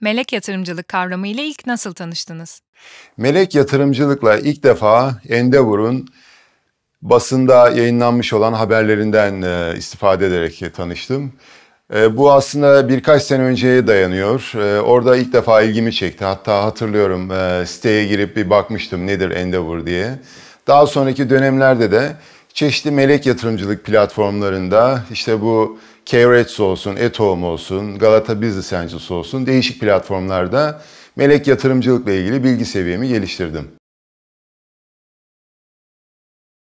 Melek yatırımcılık kavramı ile ilk nasıl tanıştınız? Melek yatırımcılıkla ilk defa Endeavor'un basında yayınlanmış olan haberlerinden e, istifade ederek tanıştım. E, bu aslında birkaç sene önceye dayanıyor. E, orada ilk defa ilgimi çekti. Hatta hatırlıyorum siteye girip bir bakmıştım nedir Endeavor diye. Daha sonraki dönemlerde de çeşitli melek yatırımcılık platformlarında işte bu k olsun, Eto'm olsun, Galata Business Angels olsun değişik platformlarda melek yatırımcılıkla ilgili bilgi seviyemi geliştirdim.